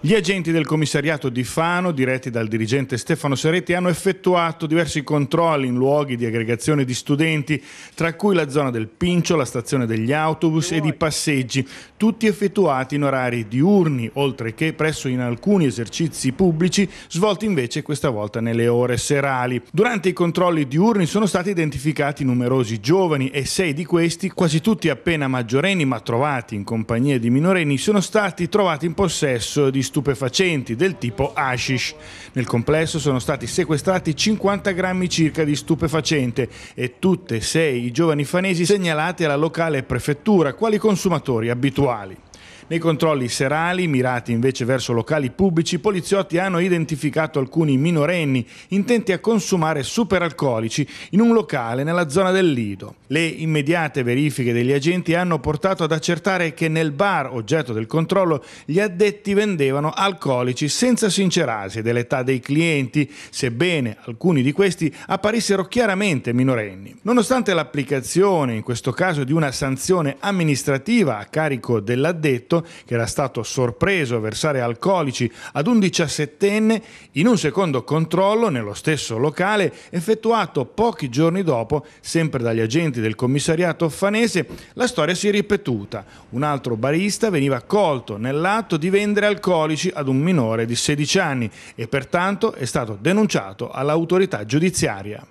Gli agenti del commissariato di Fano, diretti dal dirigente Stefano Seretti, hanno effettuato diversi controlli in luoghi di aggregazione di studenti, tra cui la zona del Pincio, la stazione degli autobus e di passeggi, tutti effettuati in orari diurni, oltre che presso in alcuni esercizi pubblici, svolti invece questa volta nelle ore serali. Durante i controlli diurni sono stati identificati numerosi giovani e sei di questi, quasi tutti appena maggiorenni ma trovati in compagnia di minorenni, sono stati trovati in possesso di stupefacenti del tipo hashish. Nel complesso sono stati sequestrati 50 grammi circa di stupefacente e tutte e sei i giovani fanesi segnalati alla locale prefettura quali consumatori abituali. Nei controlli serali, mirati invece verso locali pubblici, i poliziotti hanno identificato alcuni minorenni intenti a consumare superalcolici in un locale nella zona del Lido. Le immediate verifiche degli agenti hanno portato ad accertare che nel bar oggetto del controllo gli addetti vendevano alcolici senza sincerarsi dell'età dei clienti, sebbene alcuni di questi apparissero chiaramente minorenni. Nonostante l'applicazione, in questo caso di una sanzione amministrativa a carico dell'addetto, che era stato sorpreso a versare alcolici ad un 17enne in un secondo controllo nello stesso locale effettuato pochi giorni dopo sempre dagli agenti del commissariato fanese la storia si è ripetuta. Un altro barista veniva colto nell'atto di vendere alcolici ad un minore di 16 anni e pertanto è stato denunciato all'autorità giudiziaria.